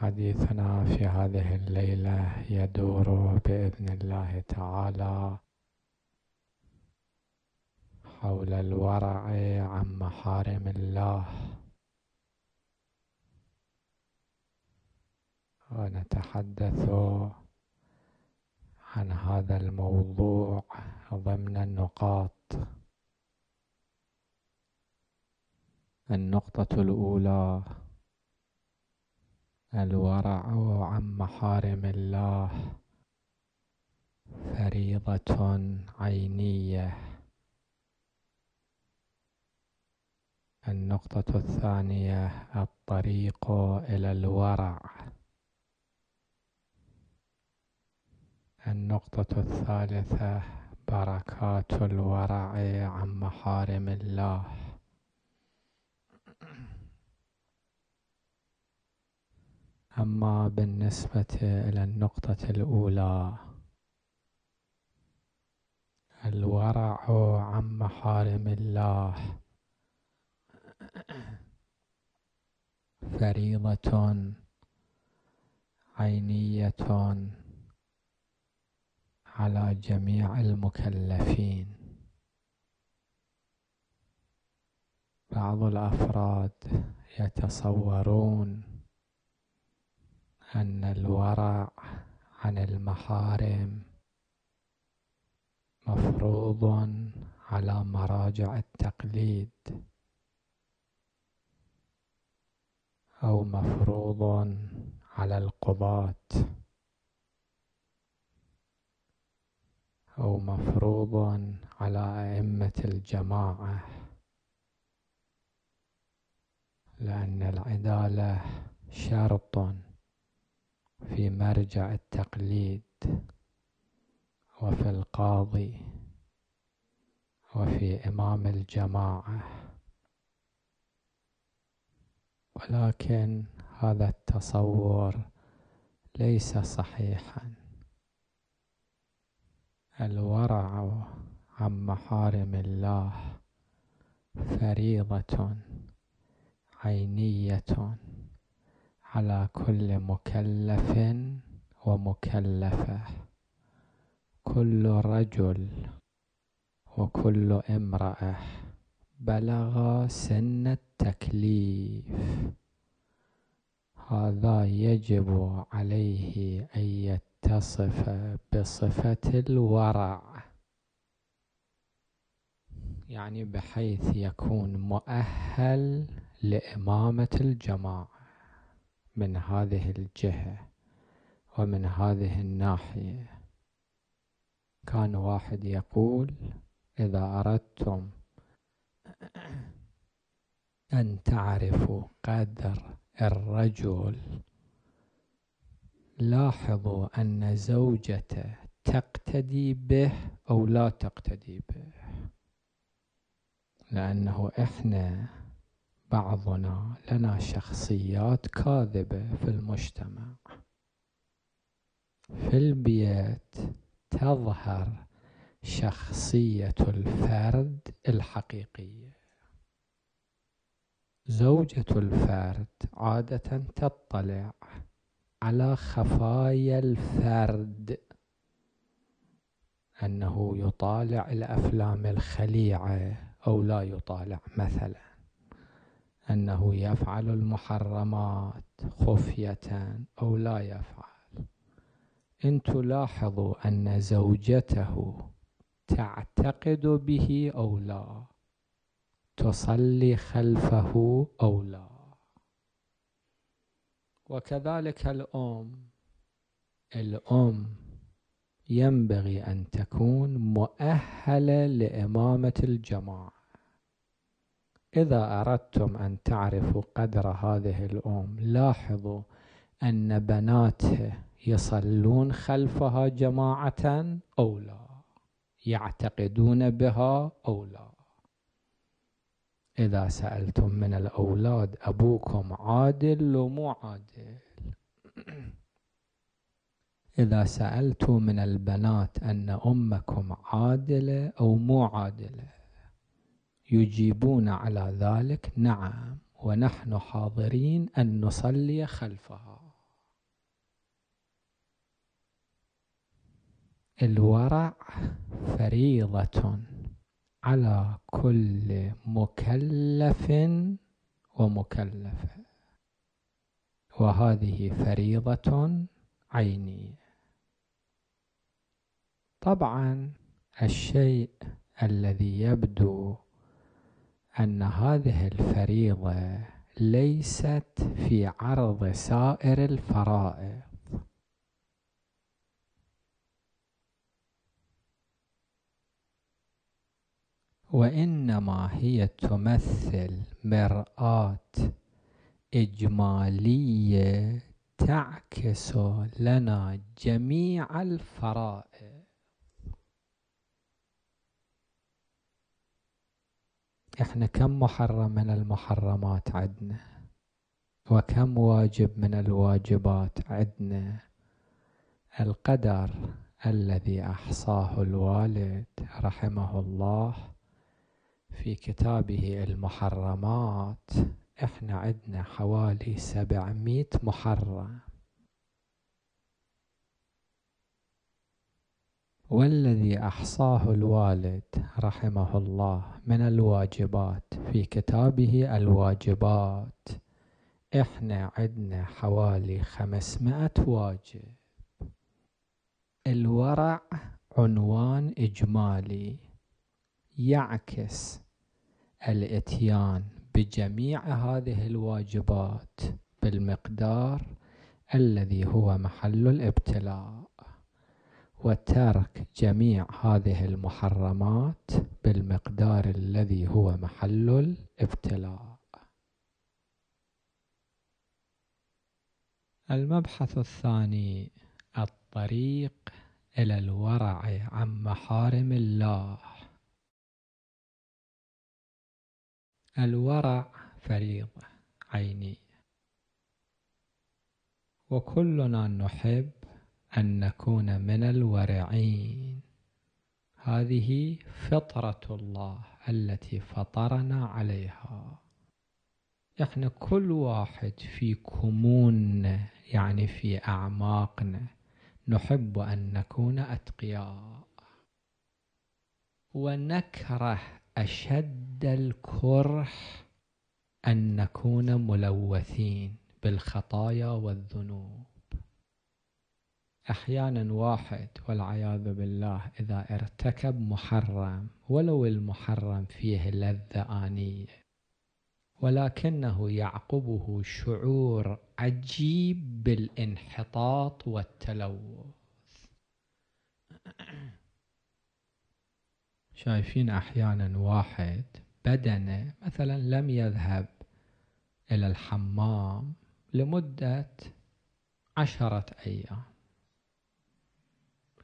حديثنا في هذه الليلة يدور بإذن الله تعالى حول الورع عن محارم الله ونتحدث عن هذا الموضوع ضمن النقاط النقطة الأولى الورع عن محارم الله فريضة عينية النقطة الثانية الطريق إلى الورع النقطة الثالثة بركات الورع عن محارم الله أما بالنسبة إلى النقطة الأولى الورع عن محارم الله فريضة عينية على جميع المكلفين بعض الأفراد يتصورون أن الورع عن المحارم مفروض على مراجع التقليد أو مفروض على القضاة أو مفروض على أئمة الجماعة لأن العدالة شرط في مرجع التقليد وفي القاضي وفي إمام الجماعة ولكن هذا التصور ليس صحيحا الورع عن محارم الله فريضة عينية على كل مكلف ومكلفة كل رجل وكل امرأة بلغ سن التكليف هذا يجب عليه أن يتصف بصفة الورع يعني بحيث يكون مؤهل لإمامة الجماعة من هذه الجهة ومن هذه الناحية كان واحد يقول إذا أردتم أن تعرفوا قدر الرجل لاحظوا أن زوجته تقتدي به أو لا تقتدي به لأنه إحنا بعضنا لنا شخصيات كاذبة في المجتمع في البيت تظهر شخصية الفرد الحقيقية زوجة الفرد عادة تطلع على خفايا الفرد أنه يطالع الأفلام الخليعة أو لا يطالع مثلا أنه يفعل المحرمات خفية أو لا يفعل إن تلاحظوا أن زوجته تعتقد به أو لا تصلي خلفه أو لا وكذلك الأم الأم ينبغي أن تكون مؤهلة لإمامة الجماعة إذا أردتم أن تعرفوا قدر هذه الأم لاحظوا أن بناتها يصلون خلفها جماعة أو لا يعتقدون بها أو لا إذا سألتم من الأولاد أبوكم عادل لو مو عادل إذا سألتوا من البنات أن أمكم عادلة أو مو عادلة يجيبون على ذلك نعم ونحن حاضرين أن نصلي خلفها الورع فريضة على كل مكلف ومكلفة وهذه فريضة عينية طبعا الشيء الذي يبدو أن هذه الفريضة ليست في عرض سائر الفرائض وإنما هي تمثل مرآة إجمالية تعكس لنا جميع الفرائض احنا كم محرم من المحرمات عندنا وكم واجب من الواجبات عندنا القدر الذي احصاه الوالد رحمه الله في كتابه المحرمات احنا عندنا حوالي سبعمئة محرم والذي أحصاه الوالد رحمه الله من الواجبات في كتابه الواجبات احنا عندنا حوالي خمسمائة واجب الورع عنوان إجمالي يعكس الاتيان بجميع هذه الواجبات بالمقدار الذي هو محل الابتلاء وترك جميع هذه المحرمات بالمقدار الذي هو محل الابتلاء المبحث الثاني الطريق إلى الورع عن محارم الله الورع فريضة عيني وكلنا نحب أن نكون من الورعين هذه فطرة الله التي فطرنا عليها احنا كل واحد في كموننا يعني في أعماقنا نحب أن نكون أتقياء ونكره أشد الكره أن نكون ملوثين بالخطايا والذنوب احيانا واحد والعياذ بالله اذا ارتكب محرم ولو المحرم فيه لذه انيه ولكنه يعقبه شعور عجيب بالانحطاط والتلوث شايفين احيانا واحد بدنه مثلا لم يذهب الى الحمام لمده عشره ايام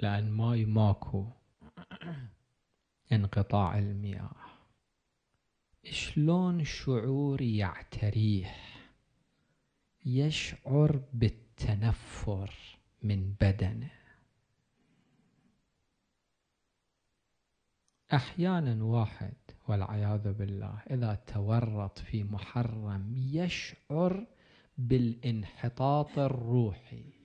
لأن ماي ماكو انقطاع المياه شلون شعوري يعتريه يشعر بالتنفر من بدنه احيانا واحد والعياذ بالله اذا تورط في محرم يشعر بالانحطاط الروحي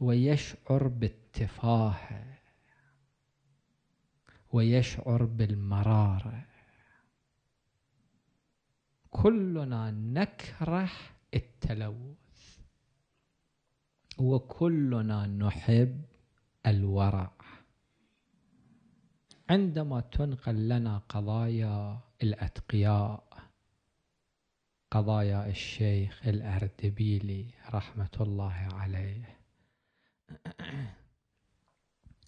ويشعر بالتفاهة ويشعر بالمرارة كلنا نكره التلوث وكلنا نحب الورع عندما تنقل لنا قضايا الأتقياء قضايا الشيخ الأردبيلي رحمة الله عليه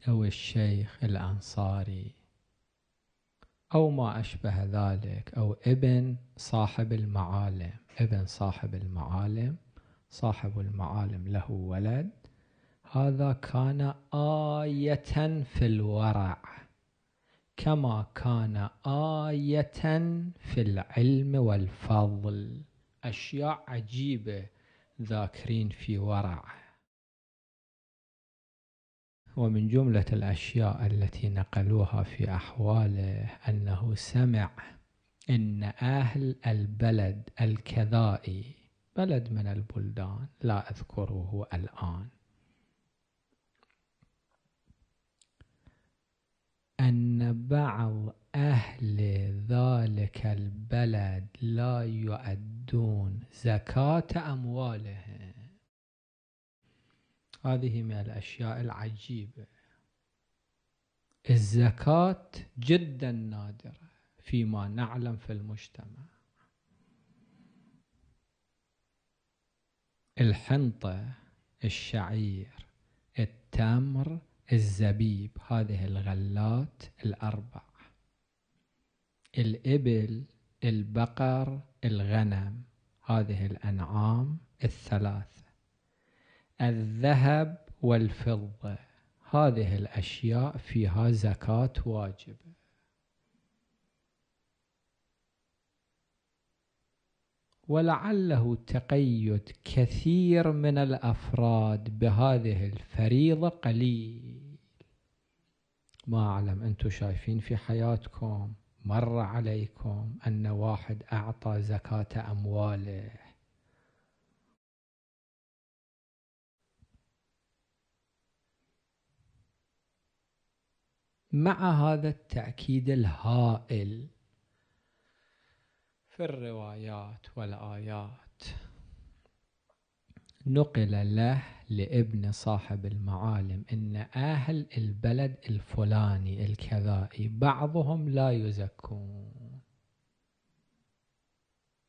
أو الشيخ الأنصاري أو ما أشبه ذلك أو ابن صاحب المعالم ابن صاحب المعالم صاحب المعالم له ولد هذا كان آية في الورع كما كان آية في العلم والفضل أشياء عجيبة ذاكرين في ورع ومن جملة الأشياء التي نقلوها في أحواله أنه سمع إن أهل البلد الكذائي بلد من البلدان لا أذكره الآن أن بعض أهل ذلك البلد لا يؤدون زكاة أموالهم هذه من الأشياء العجيبة الزكاة جدا نادرة فيما نعلم في المجتمع الحنطة الشعير التمر الزبيب هذه الغلات الأربع الإبل البقر الغنم هذه الأنعام الثلاثة الذهب والفضة هذه الأشياء فيها زكاة واجبة ولعله تقيد كثير من الأفراد بهذه الفريضة قليل ما أعلم أنتم شايفين في حياتكم مر عليكم أن واحد أعطى زكاة أمواله مع هذا التأكيد الهائل في الروايات والآيات نقل له لابن صاحب المعالم ان اهل البلد الفلاني الكذائي بعضهم لا يزكون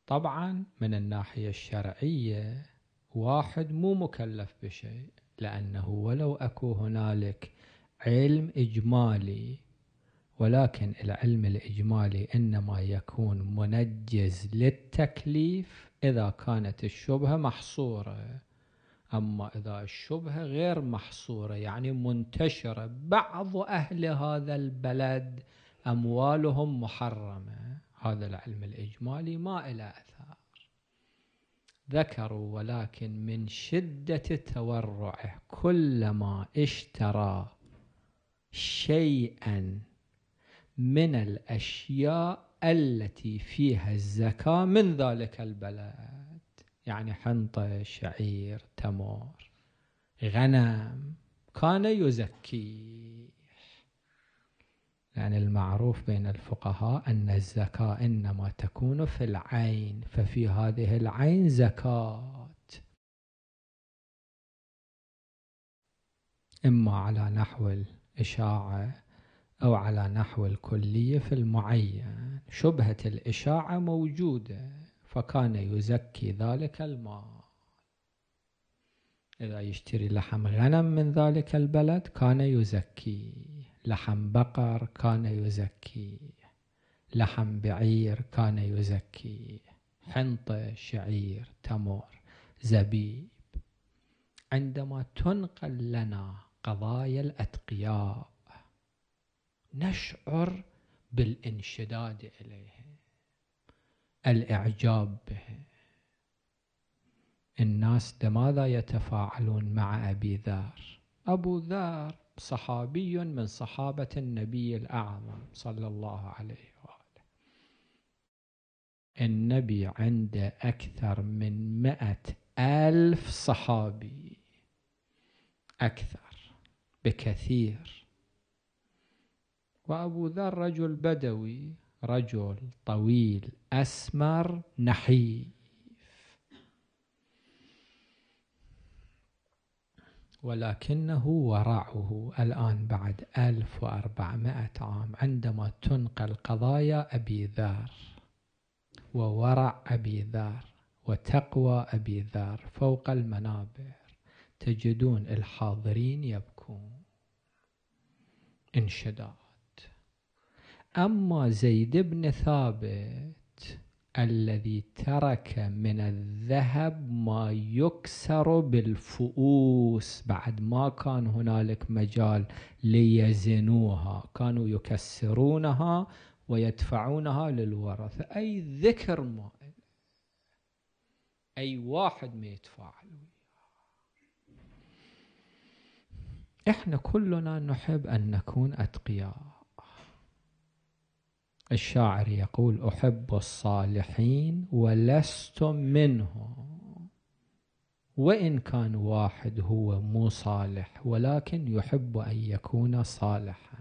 طبعا من الناحية الشرعية واحد مو مكلف بشيء لأنه ولو أكو هنالك علم إجمالي ولكن العلم الإجمالي إنما يكون منجز للتكليف إذا كانت الشبهة محصورة أما إذا الشبهة غير محصورة يعني منتشرة بعض أهل هذا البلد أموالهم محرمة هذا العلم الإجمالي ما إلى أثر ذكروا ولكن من شدة تورعه كلما اشترى شيئا من الأشياء التي فيها الزكاة من ذلك البلد يعني حنطة شعير تمر غنم كان يزكي يعني المعروف بين الفقهاء أن الزكاة إنما تكون في العين ففي هذه العين زكاة إما على نحو إشاعة أو على نحو الكلية في المعين شبهة الإشاعة موجودة فكان يزكي ذلك المال إذا يشتري لحم غنم من ذلك البلد كان يزكي لحم بقر كان يزكي لحم بعير كان يزكي حنطة شعير تمر زبيب عندما تنقل لنا قضايا الأتقياء نشعر بالانشداد إليها الإعجاب بها الناس لماذا يتفاعلون مع أبي ذر أبو ذر صحابي من صحابة النبي الأعظم صلى الله عليه وآله النبي عنده أكثر من مئة ألف صحابي أكثر بكثير وأبو ذر رجل بدوي رجل طويل أسمر نحيف ولكنه ورعه الآن بعد 1400 عام عندما تنقل قضايا أبي ذر وورع أبي ذر وتقوى أبي ذر فوق المنابر تجدون الحاضرين يبقون انشداد أما زيد بن ثابت الذي ترك من الذهب ما يكسر بالفؤوس بعد ما كان هنالك مجال ليزنوها كانوا يكسرونها ويدفعونها للورثة أي ذكر ما أي واحد ما يتفاعل احنا كلنا نحب ان نكون اتقياء الشاعر يقول احب الصالحين ولست منهم وان كان واحد هو مو صالح ولكن يحب ان يكون صالحا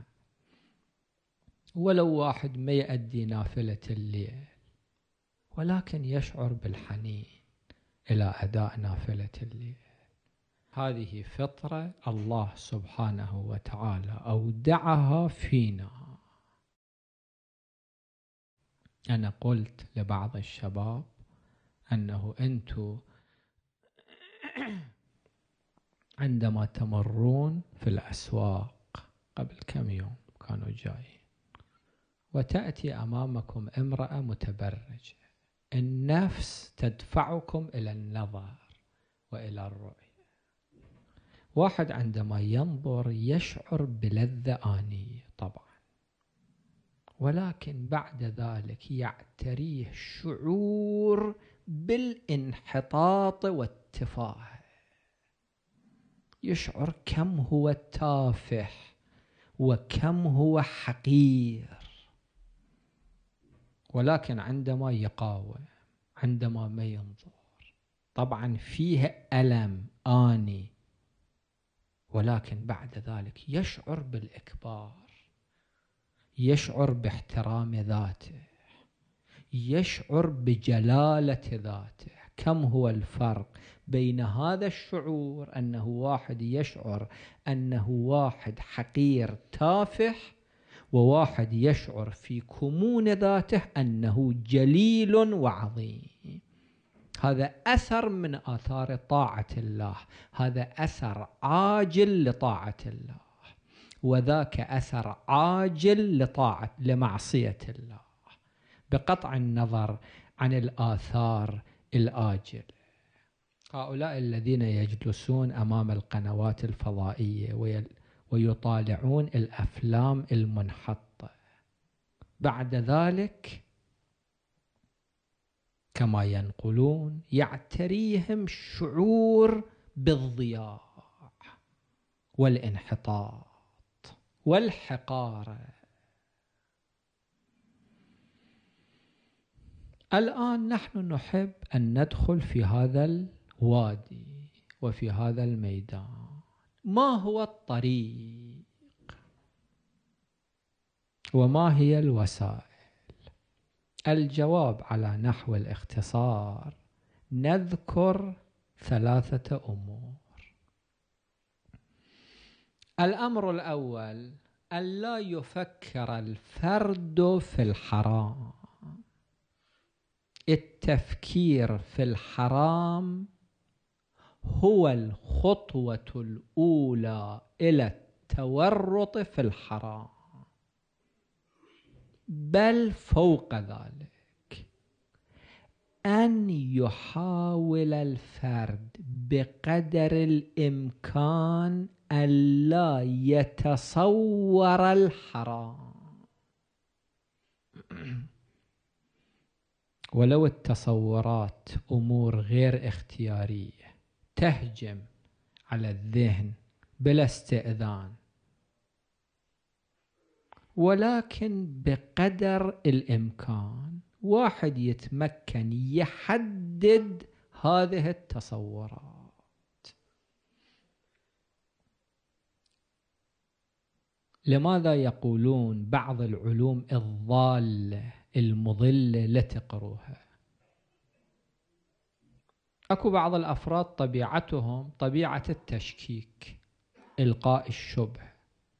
ولو واحد ما يؤدي نافله الليل ولكن يشعر بالحنين الى اداء نافله الليل هذه فطرة الله سبحانه وتعالى أودعها فينا أنا قلت لبعض الشباب أنه أنتو عندما تمرون في الأسواق قبل كم يوم كانوا جايين وتأتي أمامكم امرأة متبرجة النفس تدفعكم إلى النظر وإلى الرؤية واحد عندما ينظر يشعر بلذة آنية طبعا ولكن بعد ذلك يعتريه شعور بالانحطاط والتفاهه يشعر كم هو تافه وكم هو حقير ولكن عندما يقاوم عندما ما ينظر طبعا فيها ألم آني ولكن بعد ذلك يشعر بالإكبار يشعر باحترام ذاته يشعر بجلالة ذاته كم هو الفرق بين هذا الشعور أنه واحد يشعر أنه واحد حقير تافه وواحد يشعر في كمون ذاته أنه جليل وعظيم هذا اثر من اثار طاعه الله هذا اثر عاجل لطاعه الله وذاك اثر عاجل لطاعه لمعصيه الله بقطع النظر عن الاثار الاجله هؤلاء الذين يجلسون امام القنوات الفضائيه ويطالعون الافلام المنحطه بعد ذلك كما ينقلون يعتريهم شعور بالضياع والانحطاط والحقاره الان نحن نحب ان ندخل في هذا الوادي وفي هذا الميدان ما هو الطريق وما هي الوسائل الجواب على نحو الاختصار نذكر ثلاثة أمور الأمر الأول ألا يفكر الفرد في الحرام التفكير في الحرام هو الخطوة الأولى إلى التورط في الحرام بل فوق ذلك أن يحاول الفرد بقدر الإمكان ألا يتصور الحرام ولو التصورات أمور غير اختيارية تهجم على الذهن بلا استئذان ولكن بقدر الامكان واحد يتمكن يحدد هذه التصورات لماذا يقولون بعض العلوم الضاله المضله لا تقروها اكو بعض الافراد طبيعتهم طبيعه التشكيك القاء الشبه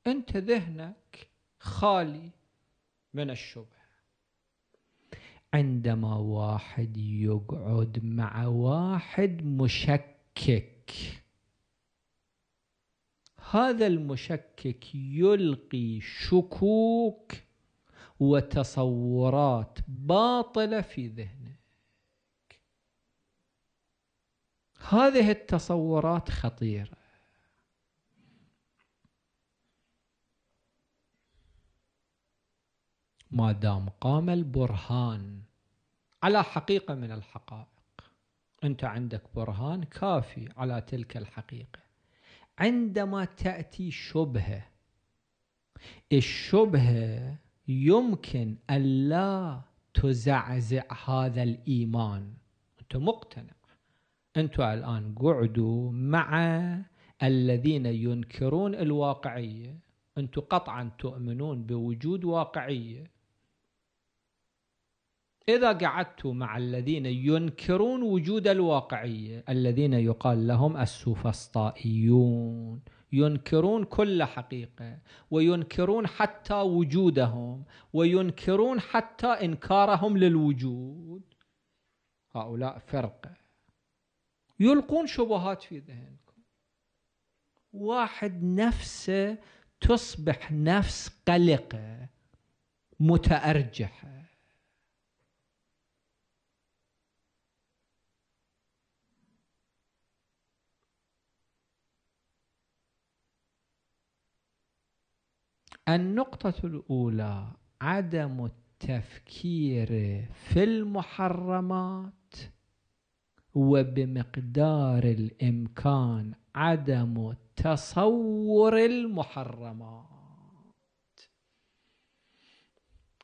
انت ذهنك خالي من الشبه عندما واحد يقعد مع واحد مشكك هذا المشكك يلقي شكوك وتصورات باطله في ذهنك هذه التصورات خطيره ما دام قام البرهان على حقيقة من الحقائق أنت عندك برهان كافي على تلك الحقيقة عندما تأتي شبهة الشبهة يمكن ألا تزعزع هذا الإيمان أنت مقتنع أنتم الآن قعدوا مع الذين ينكرون الواقعية أنتم قطعا تؤمنون بوجود واقعية إذا قعدت مع الذين ينكرون وجود الواقعية الذين يقال لهم السوفسطائيون ينكرون كل حقيقة وينكرون حتى وجودهم وينكرون حتى إنكارهم للوجود هؤلاء فرقة يلقون شبهات في ذهنكم واحد نفسه تصبح نفس قلقة متأرجحة النقطة الأولى عدم التفكير في المحرمات وبمقدار الإمكان عدم تصور المحرمات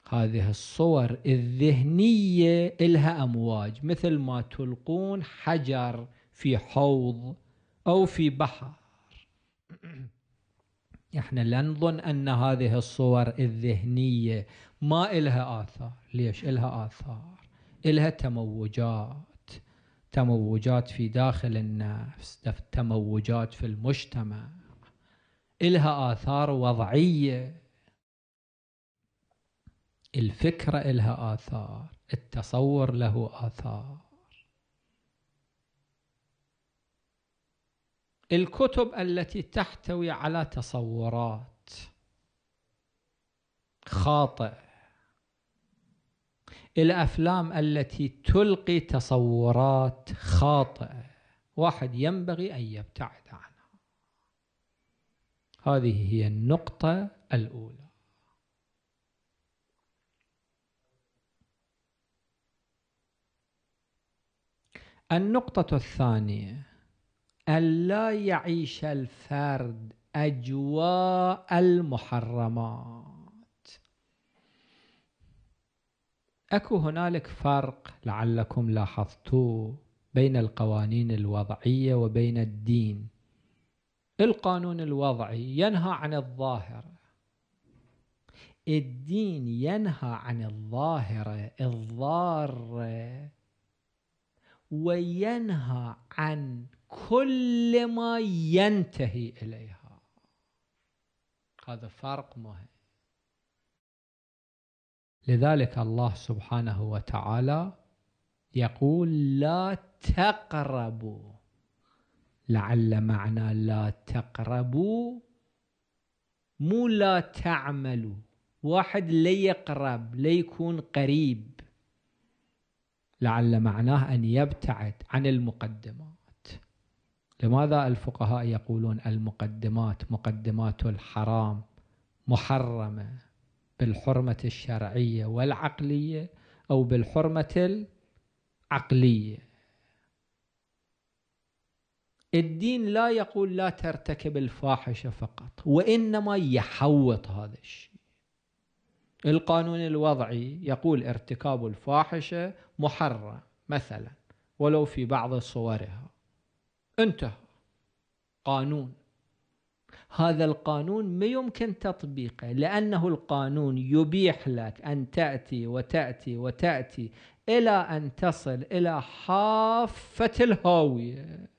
هذه الصور الذهنية إلها أمواج مثل ما تلقون حجر في حوض أو في بحر احنا لا نظن ان هذه الصور الذهنيه ما إلها آثار ليش إلها آثار إلها تموجات تموجات في داخل النفس تموجات في المجتمع إلها آثار وضعية الفكرة إلها آثار التصور له آثار الكتب التي تحتوي على تصورات خاطئة الأفلام التي تلقي تصورات خاطئة واحد ينبغي أن يبتعد عنها هذه هي النقطة الأولى النقطة الثانية ألا يعيش الفرد أجواء المحرمات أكو هنالك فرق لعلكم لاحظتوه بين القوانين الوضعية وبين الدين القانون الوضعي ينهى عن الظاهر الدين ينهى عن الظاهرة الضارة وينهى عن كل ما ينتهي إليها هذا فرق مهم لذلك الله سبحانه وتعالى يقول لا تقربوا لعل معنى لا تقربوا مو لا تعملوا واحد ليقرب ليكون قريب لعل معناه أن يبتعد عن المقدمات لماذا الفقهاء يقولون المقدمات مقدمات الحرام محرمة بالحرمة الشرعية والعقلية أو بالحرمة العقلية الدين لا يقول لا ترتكب الفاحشة فقط وإنما يحوط هذا الشيء القانون الوضعي يقول ارتكاب الفاحشة محرم مثلا ولو في بعض صورها انتهى قانون هذا القانون ما يمكن تطبيقه لأنه القانون يبيح لك أن تأتي وتأتي وتأتي إلى أن تصل إلى حافة الهاوية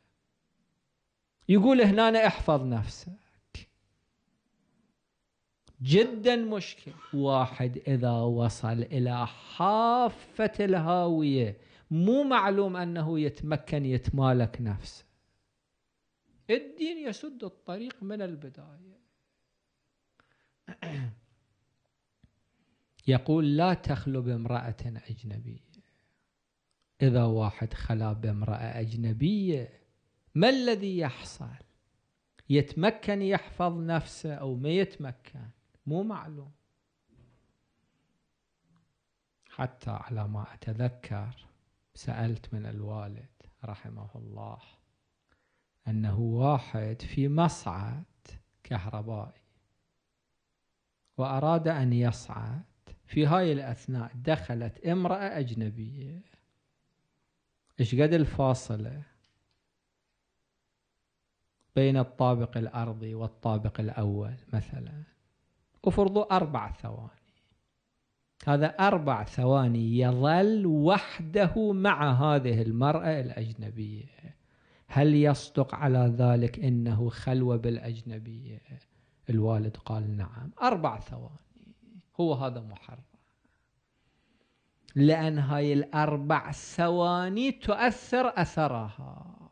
يقول هنا احفظ نفسك جدا مشكل واحد إذا وصل إلى حافة الهاوية مو معلوم أنه يتمكن يتمالك نفسه الدين يسد الطريق من البداية يقول لا تخلو بامرأة أجنبية إذا واحد خلا بامرأة أجنبية ما الذي يحصل يتمكن يحفظ نفسه أو ما يتمكن مو معلوم حتى على ما أتذكر سألت من الوالد رحمه الله أنه واحد في مصعد كهربائي وأراد أن يصعد في هاي الأثناء دخلت امرأة أجنبية إيش قد الفاصلة بين الطابق الأرضي والطابق الأول مثلا افرضوا أربع ثواني هذا أربع ثواني يظل وحده مع هذه المرأة الأجنبية هل يصدق على ذلك انه خلوه بالاجنبيه؟ الوالد قال نعم اربع ثواني هو هذا محرم لان هاي الاربع ثواني تؤثر اثرها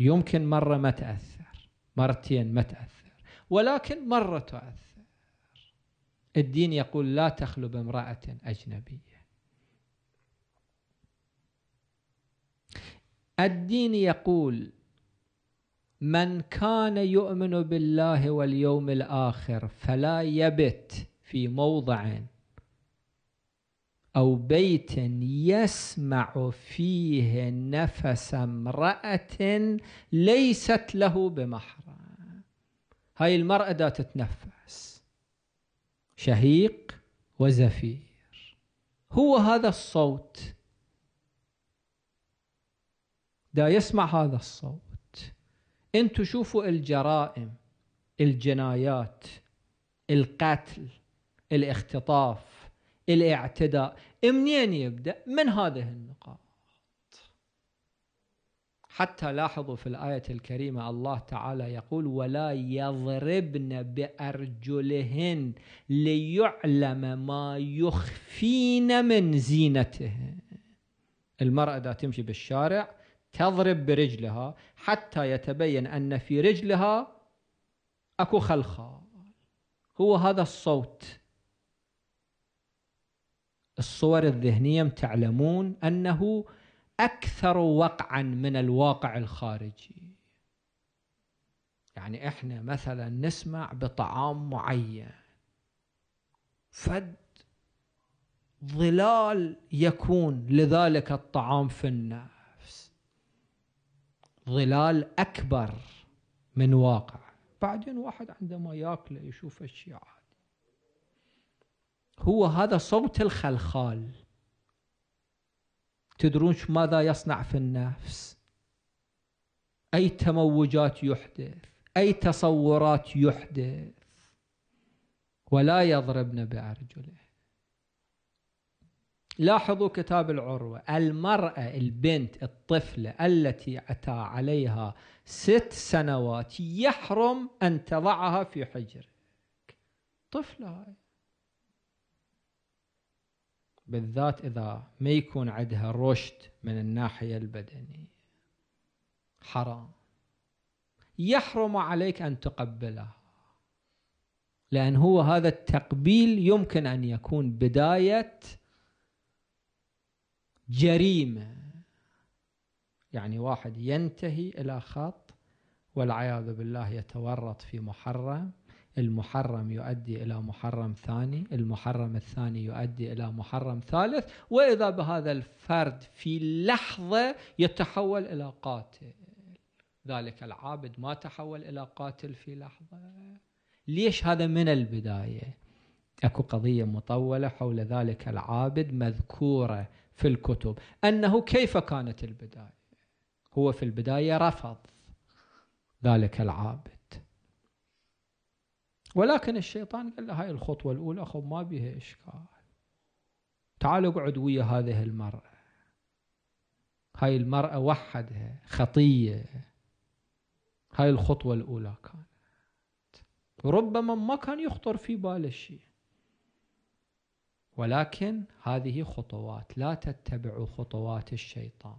يمكن مره ما تاثر مرتين ما تاثر ولكن مره تؤثر الدين يقول لا تخلو بامراه اجنبيه الدين يقول من كان يؤمن بالله واليوم الآخر فلا يبت في موضع أو بيت يسمع فيه نفس امرأة ليست له بمحرم هاي المرأة دا تتنفس شهيق وزفير هو هذا الصوت دا يسمع هذا الصوت انتم شوفوا الجرائم الجنايات القتل الاختطاف الاعتداء منين يبدا من هذه النقاط حتى لاحظوا في الايه الكريمه الله تعالى يقول ولا يضربن بارجلهن ليعلم ما يخفين من زينتهن المراه اذا تمشي بالشارع تضرب برجلها حتى يتبين أن في رجلها أكو خلخال هو هذا الصوت الصور الذهنية تعلمون أنه أكثر وقعا من الواقع الخارجي يعني إحنا مثلا نسمع بطعام معين فد ظلال يكون لذلك الطعام في النار ظلال اكبر من واقع بعدين واحد عندما ياكله يشوف اشياء عادي هو هذا صوت الخلخال تدرون ماذا يصنع في النفس اي تموجات يحدث اي تصورات يحدث ولا يضربن بارجله لاحظوا كتاب العروة المرأة البنت الطفلة التي أتى عليها ست سنوات يحرم أن تضعها في حجر طفلة هاي بالذات إذا ما يكون عندها رشد من الناحية البدنية حرام يحرم عليك أن تقبلها لأن هو هذا التقبيل يمكن أن يكون بداية جريمة يعني واحد ينتهي إلى خط والعياذ بالله يتورط في محرم المحرم يؤدي إلى محرم ثاني المحرم الثاني يؤدي إلى محرم ثالث وإذا بهذا الفرد في لحظة يتحول إلى قاتل ذلك العابد ما تحول إلى قاتل في لحظة ليش هذا من البداية أكو قضية مطولة حول ذلك العابد مذكورة في الكتب انه كيف كانت البدايه هو في البدايه رفض ذلك العابد ولكن الشيطان قال له هاي الخطوه الاولى خو ما بيها اشكال تعال اقعد ويا هذه المراه هاي المرأة وحدها خطية هاي الخطوة الأولى كانت ربما ما كان يخطر في باله شيء ولكن هذه خطوات لا تتبعوا خطوات الشيطان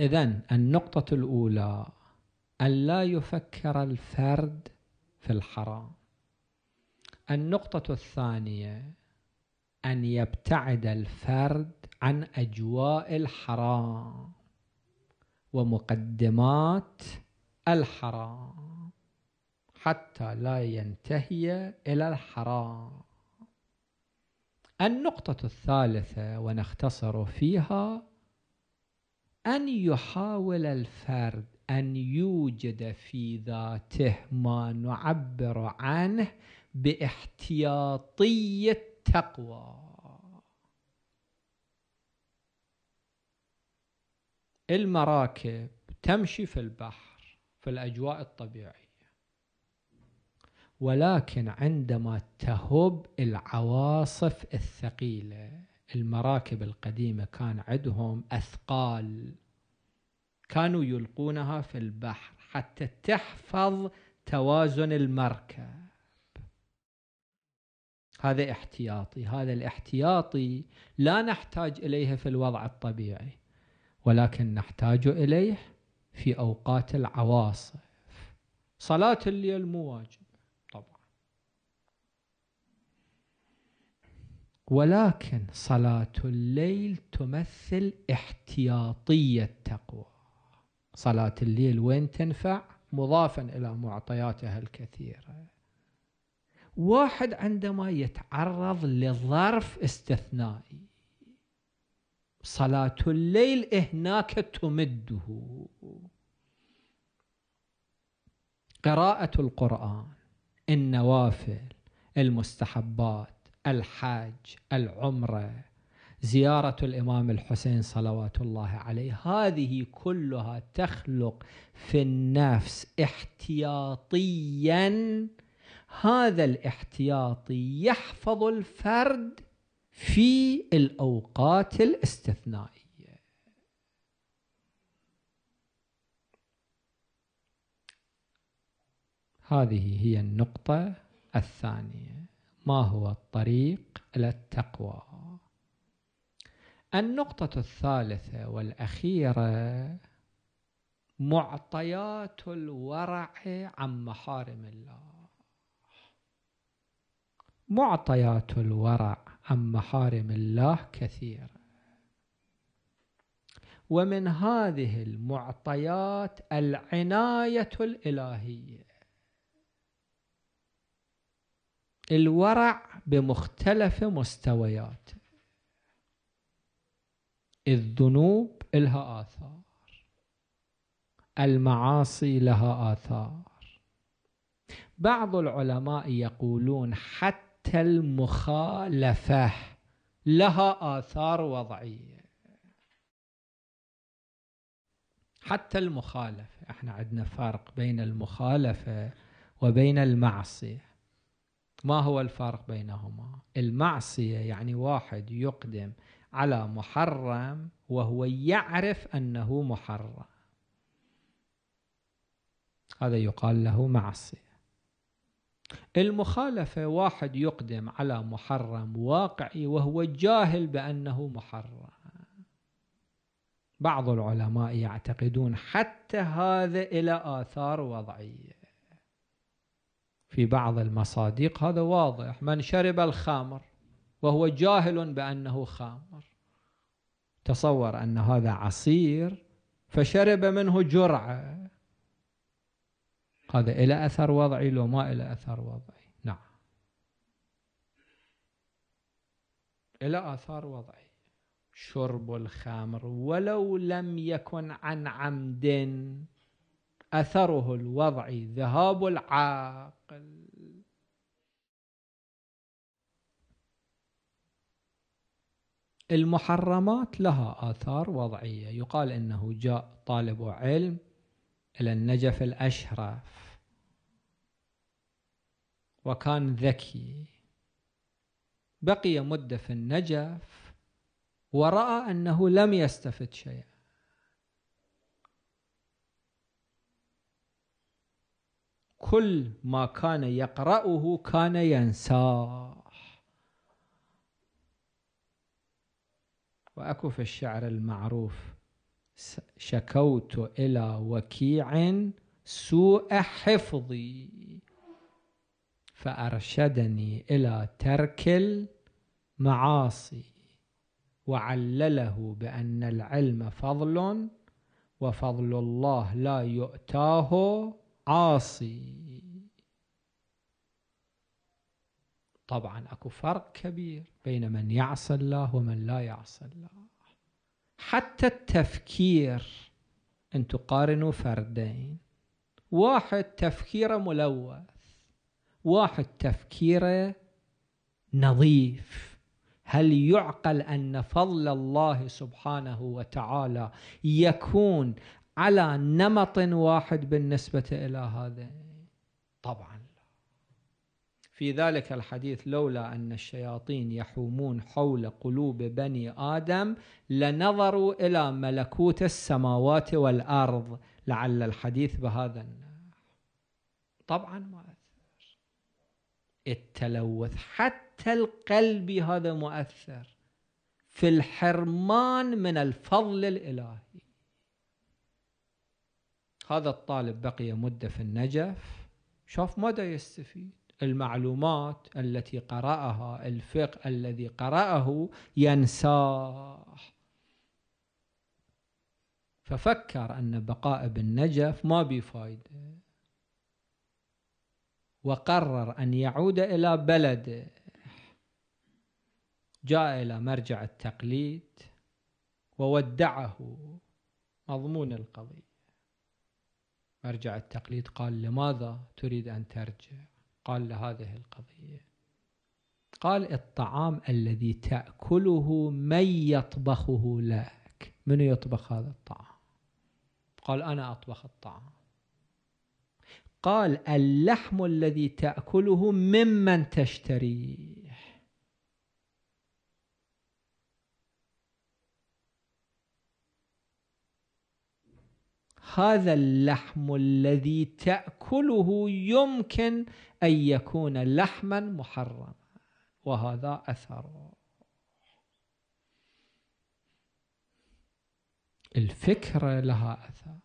إذا النقطة الأولى أن لا يفكر الفرد في الحرام النقطة الثانية أن يبتعد الفرد عن أجواء الحرام ومقدمات الحرام حتى لا ينتهي إلى الحرام النقطة الثالثة ونختصر فيها أن يحاول الفرد أن يوجد في ذاته ما نعبر عنه باحتياطي التقوى المراكب تمشي في البحر في الأجواء الطبيعية ولكن عندما تهب العواصف الثقيله المراكب القديمه كان عندهم اثقال كانوا يلقونها في البحر حتى تحفظ توازن المركب هذا احتياطي هذا الاحتياطي لا نحتاج اليه في الوضع الطبيعي ولكن نحتاج اليه في اوقات العواصف صلاه الليل مو واجب ولكن صلاة الليل تمثل احتياطي التقوى صلاة الليل وين تنفع مضافا إلى معطياتها الكثيرة واحد عندما يتعرض لظرف استثنائي صلاة الليل هناك تمده قراءة القرآن النوافل المستحبات الحج العمره زياره الامام الحسين صلوات الله عليه هذه كلها تخلق في النفس احتياطيا هذا الاحتياطي يحفظ الفرد في الاوقات الاستثنائيه هذه هي النقطه الثانيه ما هو الطريق إلى التقوى النقطة الثالثة والأخيرة معطيات الورع عن محارم الله معطيات الورع عن محارم الله كثيرة ومن هذه المعطيات العناية الإلهية الورع بمختلف مستوياته الذنوب لها آثار المعاصي لها آثار بعض العلماء يقولون حتى المخالفة لها آثار وضعية حتى المخالفة احنا عندنا فرق بين المخالفة وبين المعصية ما هو الفرق بينهما المعصية يعني واحد يقدم على محرم وهو يعرف أنه محرم هذا يقال له معصية المخالفة واحد يقدم على محرم واقعي وهو جاهل بأنه محرم بعض العلماء يعتقدون حتى هذا إلى آثار وضعية في بعض المصادق هذا واضح من شرب الخمر وهو جاهل بأنه خمر تصور أن هذا عصير فشرب منه جرعة هذا إلى أثر وضعي لو ما إلى أثر وضعي نعم إلى أثر وضعي شرب الخمر ولو لم يكن عن عمد أثره الوضعي ذهاب العاقل المحرمات لها آثار وضعية يقال أنه جاء طالب علم إلى النجف الأشرف وكان ذكي بقي مدة في النجف ورأى أنه لم يستفد شيئا كل ما كان يقرأه كان ينساه وأكو في الشعر المعروف شكوت إلى وكيع سوء حفظي فأرشدني إلى ترك المعاصي وعلله بأن العلم فضل وفضل الله لا يؤتاه عاصي طبعا اكو فرق كبير بين من يعصى الله ومن لا يعصى الله حتى التفكير ان تقارنوا فردين واحد تفكيره ملوث واحد تفكيره نظيف هل يعقل ان فضل الله سبحانه وتعالى يكون على نمط واحد بالنسبة إلى هذا طبعا لا في ذلك الحديث لولا أن الشياطين يحومون حول قلوب بني آدم لنظروا إلى ملكوت السماوات والأرض لعل الحديث بهذا طبعا ما أثر التلوث حتى القلب هذا مؤثر في الحرمان من الفضل الإلهي هذا الطالب بقي مدة في النجف شاف ماذا يستفيد المعلومات التي قرأها الفقه الذي قرأه ينساه ففكر أن بقاء بالنجف ما بفائدة وقرر أن يعود إلى بلده جاء إلى مرجع التقليد وودعه مضمون القضية مرجع التقليد قال لماذا تريد أن ترجع قال لهذه القضية قال الطعام الذي تأكله من يطبخه لك من يطبخ هذا الطعام قال أنا أطبخ الطعام قال اللحم الذي تأكله ممن تشتريه هذا اللحم الذي تاكله يمكن ان يكون لحما محرما وهذا أثر الفكره لها اثر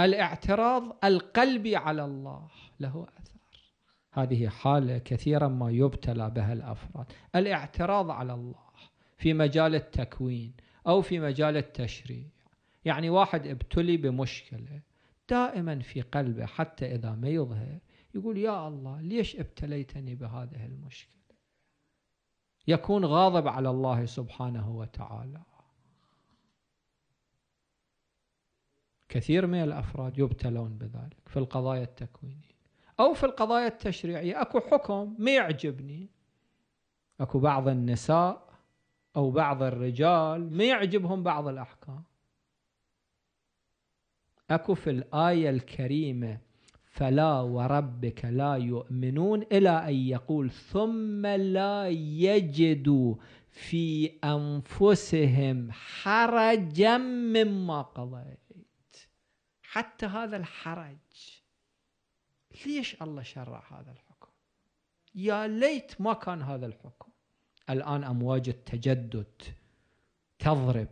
الاعتراض القلبي على الله له اثر هذه حاله كثيرا ما يبتلى بها الافراد الاعتراض على الله في مجال التكوين او في مجال التشريع يعني واحد ابتلي بمشكلة دائما في قلبه حتى إذا ما يظهر يقول يا الله ليش ابتليتني بهذه المشكلة يكون غاضب على الله سبحانه وتعالى كثير من الافراد يبتلون بذلك في القضايا التكوينيه او في القضايا التشريعيه اكو حكم ما يعجبني اكو بعض النساء او بعض الرجال ما يعجبهم بعض الاحكام اكو في الايه الكريمه فلا وربك لا يؤمنون الى ان يقول ثم لا يجدوا في انفسهم حرجا مما قضيت حتى هذا الحرج ليش الله شرع هذا الحكم يا ليت ما كان هذا الحكم الان امواج التجدد تضرب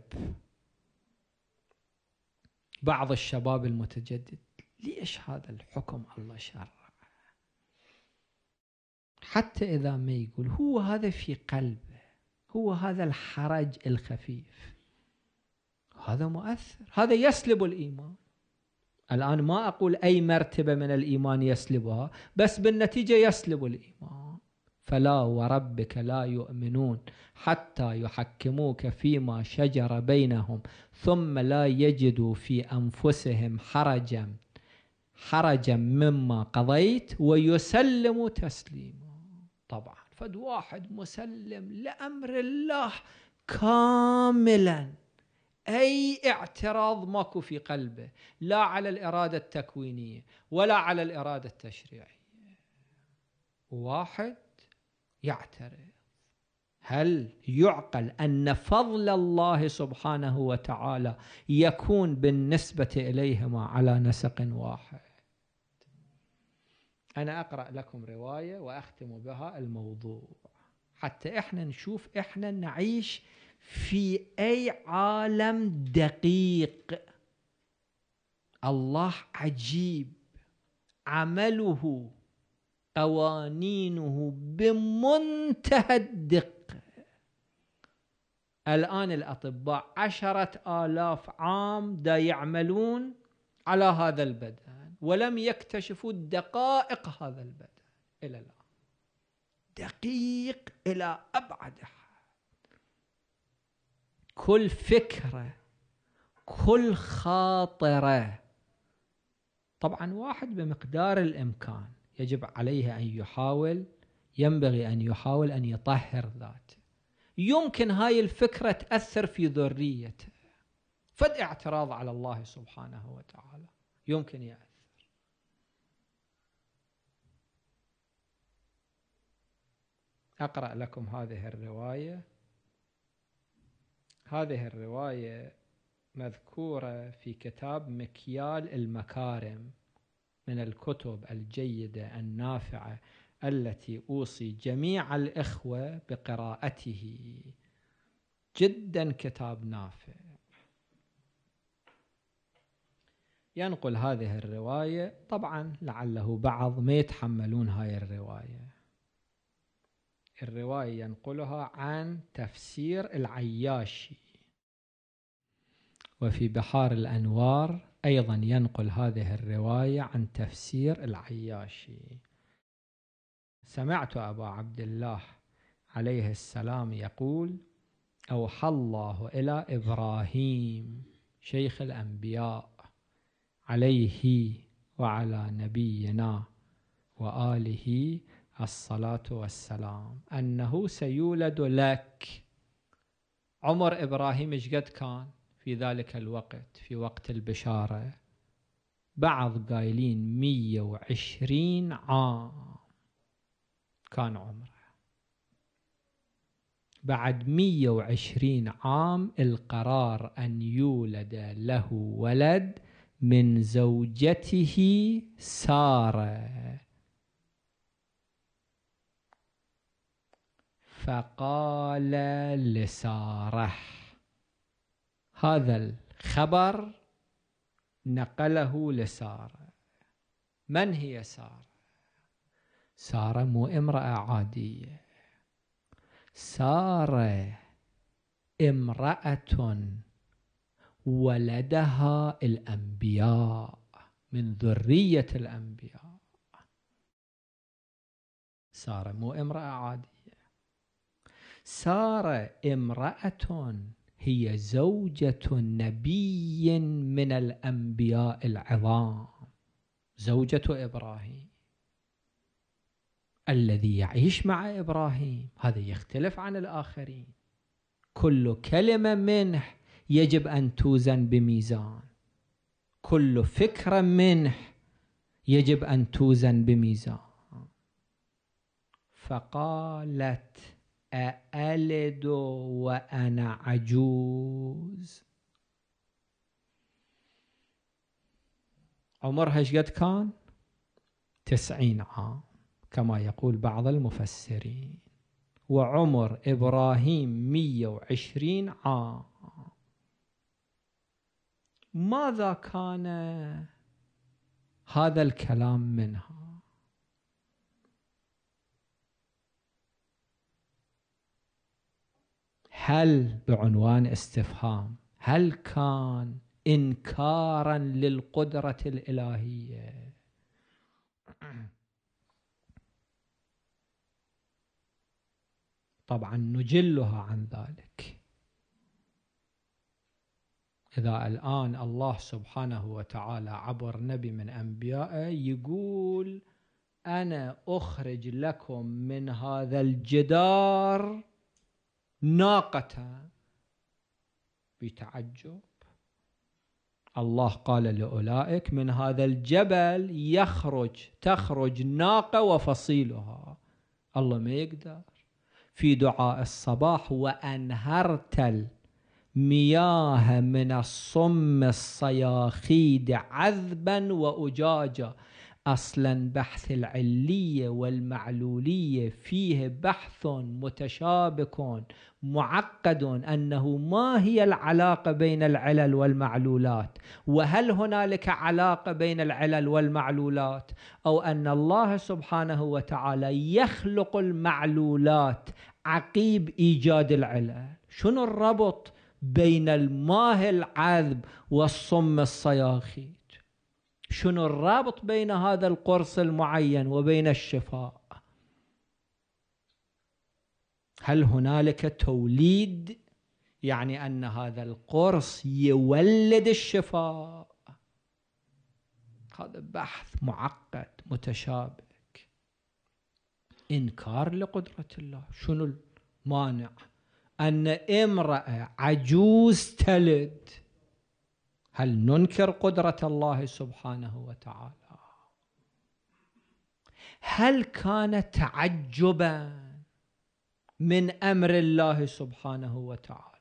بعض الشباب المتجدد ليش هذا الحكم الله شرع حتى إذا ما يقول هو هذا في قلبه هو هذا الحرج الخفيف هذا مؤثر هذا يسلب الإيمان الآن ما أقول أي مرتبة من الإيمان يسلبها بس بالنتيجة يسلب الإيمان فلا وربك لا يؤمنون حتى يحكموك فيما شجر بينهم ثم لا يجدوا في انفسهم حرجا حرجا مما قضيت ويسلموا تسليما طبعا فد واحد مسلم لامر الله كاملا اي اعتراض ماكو في قلبه لا على الاراده التكوينيه ولا على الاراده التشريعيه واحد يعترف هل يعقل أن فضل الله سبحانه وتعالى يكون بالنسبة إليهما على نسق واحد أنا أقرأ لكم رواية وأختم بها الموضوع حتى إحنا نشوف إحنا نعيش في أي عالم دقيق الله عجيب عمله قوانينه بمنتهى الدقة الآن الأطباء عشرة آلاف عام دا يعملون على هذا البدن ولم يكتشفوا دقائق هذا البدن إلى الآن دقيق إلى أبعد حد كل فكرة كل خاطرة طبعا واحد بمقدار الإمكان يجب عليه أن يحاول ينبغي أن يحاول أن يطهر ذاته يمكن هاي الفكرة تأثر في ذريته فد اعتراض على الله سبحانه وتعالى يمكن يأثر أقرأ لكم هذه الرواية هذه الرواية مذكورة في كتاب مكيال المكارم من الكتب الجيدة النافعة التي أوصي جميع الإخوة بقراءته جدا كتاب نافع ينقل هذه الرواية طبعا لعله بعض ما يتحملون هاي الرواية الرواية ينقلها عن تفسير العياشي وفي بحار الأنوار أيضا ينقل هذه الرواية عن تفسير العياشي سمعت أبا عبد الله عليه السلام يقول أوحى الله إلى إبراهيم شيخ الأنبياء عليه وعلى نبينا وآله الصلاة والسلام أنه سيولد لك عمر إبراهيم إيش قد كان؟ في ذلك الوقت في وقت البشارة بعض قايلين 120 عام كان عمره بعد 120 عام القرار أن يولد له ولد من زوجته سارة فقال لساره هذا الخبر نقله لسارة من هي سارة؟ سارة مو امرأة عادية سارة امرأة ولدها الأنبياء من ذرية الأنبياء سارة مو امرأة عادية سارة امرأة هي زوجة نبي من الأنبياء العظام زوجة إبراهيم الذي يعيش مع إبراهيم هذا يختلف عن الآخرين كل كلمة منه يجب أن توزن بميزان كل فكرة منه يجب أن توزن بميزان فقالت أألد وأنا عجوز عمرها ايش كان؟ تسعين عام كما يقول بعض المفسرين وعمر إبراهيم مية وعشرين عام ماذا كان هذا الكلام منها هل بعنوان استفهام هل كان انكارا للقدره الالهيه طبعا نجلها عن ذلك إذا الآن الله سبحانه وتعالى عبر نبي من أنبيائه يقول أنا أخرج لكم من هذا الجدار ناقة بتعجب الله قال لأولئك من هذا الجبل يخرج تخرج ناقة وفصيلها الله ما يقدر في دعاء الصباح وأنهرت المياه من الصم الصياخيد عذبا وأجاجا أصلا بحث العلية والمعلولية فيه بحث متشابك معقد أنه ما هي العلاقة بين العلل والمعلولات وهل هنالك علاقة بين العلل والمعلولات أو أن الله سبحانه وتعالى يخلق المعلولات عقيب إيجاد العلل شنو الربط بين الماه العذب والصم الصياخي شنو الرابط بين هذا القرص المعين وبين الشفاء هل هنالك توليد يعني أن هذا القرص يولد الشفاء هذا بحث معقد متشابك إنكار لقدرة الله شنو المانع أن امرأة عجوز تلد هل ننكر قدرة الله سبحانه وتعالى هل كان تعجبا من أمر الله سبحانه وتعالى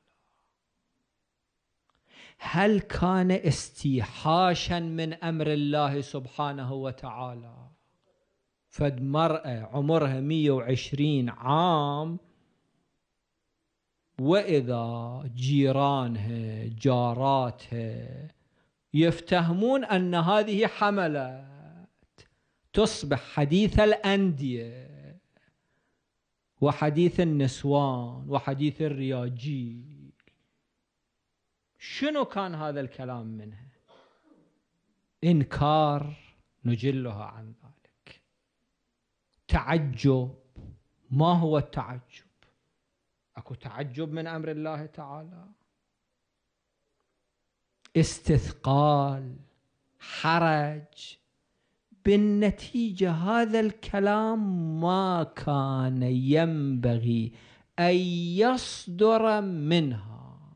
هل كان استيحاشا من أمر الله سبحانه وتعالى فد مرأة عمرها 120 عام وإذا جيرانها جاراتها يفتهمون أن هذه حملت تصبح حديث الأندية وحديث النسوان وحديث الرياجيل شنو كان هذا الكلام منها إنكار نجلها عن ذلك تعجب ما هو التعجب اكو تعجب من امر الله تعالى استثقال حرج بالنتيجه هذا الكلام ما كان ينبغي ان يصدر منها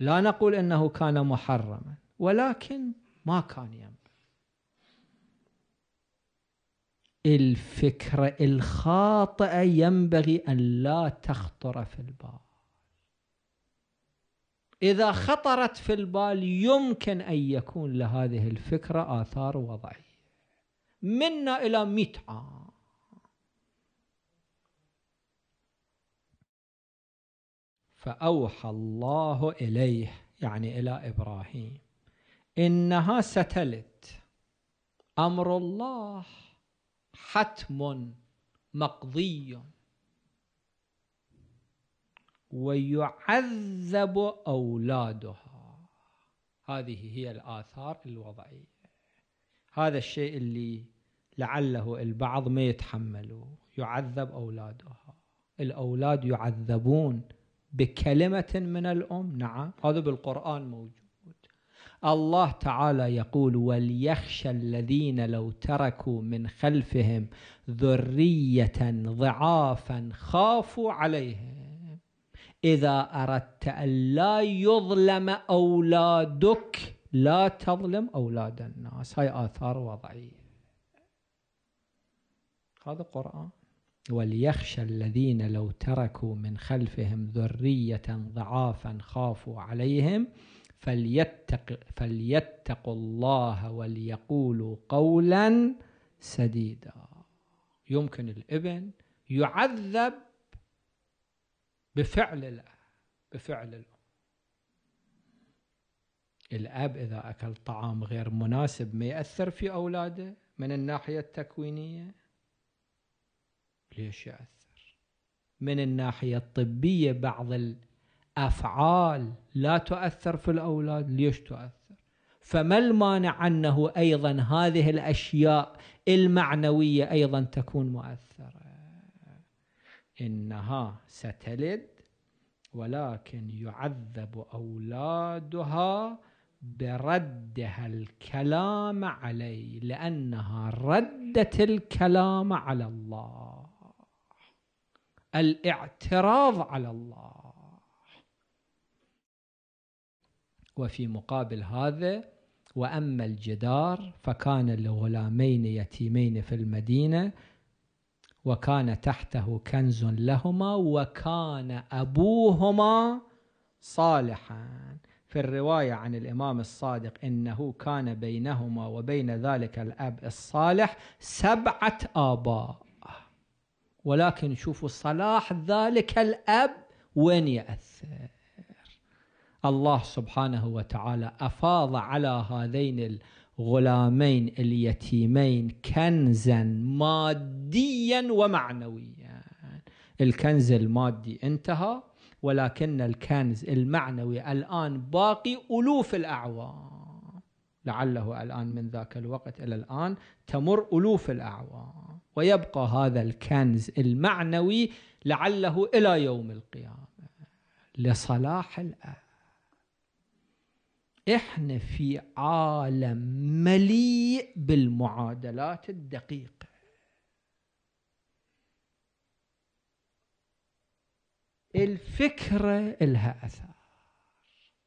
لا نقول انه كان محرما ولكن ما كان ينبغي الفكرة الخاطئة ينبغي أن لا تخطر في البال إذا خطرت في البال يمكن أن يكون لهذه الفكرة آثار وضعية منا إلى مئة عام فأوحى الله إليه يعني إلى إبراهيم إنها ستلد أمر الله حتم مقضي ويعذب أولادها هذه هي الآثار الوضعية هذا الشيء اللي لعله البعض ما يتحمله يعذب أولادها الأولاد يعذبون بكلمة من الأم نعم هذا بالقرآن موجود الله تعالى يقول وليخشى الذين لو تركوا من خلفهم ذريه ضعافا خافوا عليهم اذا اردت ان لا يظلم اولادك لا تظلم اولاد الناس هاي اثار وضعيه هذا قران وليخشى الذين لو تركوا من خلفهم ذريه ضعافا خافوا عليهم فليتق فليتقوا الله وليقولوا قولا سديدا يمكن الابن يعذب بفعل الأب بفعل الأم الأب إذا أكل طعام غير مناسب ما يأثر في أولاده من الناحية التكوينية ليش يأثر من الناحية الطبية بعض أفعال لا تؤثر في الأولاد ليش تؤثر فما المانع أنه أيضا هذه الأشياء المعنوية أيضا تكون مؤثرة إنها ستلد ولكن يعذب أولادها بردها الكلام علي لأنها ردت الكلام على الله الاعتراض على الله وفي مقابل هذا وأما الجدار فكان لغلامين يتيمين في المدينة وكان تحته كنز لهما وكان أبوهما صالحا في الرواية عن الإمام الصادق إنه كان بينهما وبين ذلك الأب الصالح سبعة آباء ولكن شوفوا صلاح ذلك الأب وين يأثر الله سبحانه وتعالى أفاض على هذين الغلامين اليتيمين كنزا ماديا ومعنويا الكنز المادي انتهى ولكن الكنز المعنوي الآن باقي ألوف الأعوام لعله الآن من ذاك الوقت إلى الآن تمر ألوف الأعوام ويبقى هذا الكنز المعنوي لعله إلى يوم القيامة لصلاح الأهل احنا في عالم مليء بالمعادلات الدقيقه الفكره لها اثر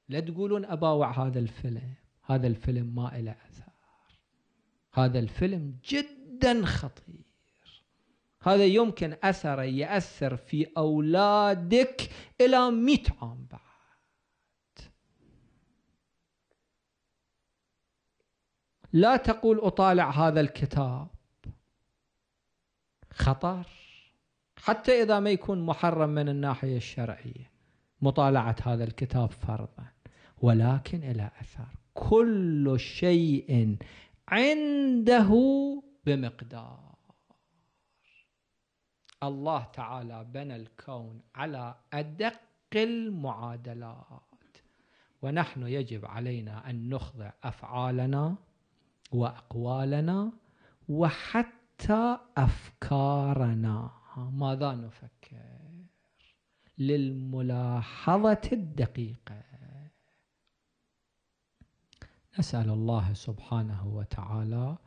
لا تقولون اباوع هذا الفيلم هذا الفيلم ما له اثر هذا الفيلم جدا خطير هذا يمكن اثره ياثر في اولادك الى مئة عام بعد لا تقول أطالع هذا الكتاب خطر حتى إذا ما يكون محرم من الناحية الشرعية مطالعة هذا الكتاب فرضا ولكن إلى أثر كل شيء عنده بمقدار الله تعالى بنى الكون على أدق المعادلات ونحن يجب علينا أن نخضع أفعالنا واقوالنا وحتى افكارنا ماذا نفكر للملاحظه الدقيقه نسال الله سبحانه وتعالى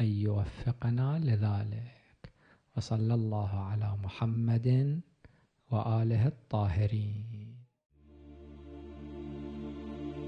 ان يوفقنا لذلك وصلى الله على محمد واله الطاهرين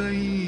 بين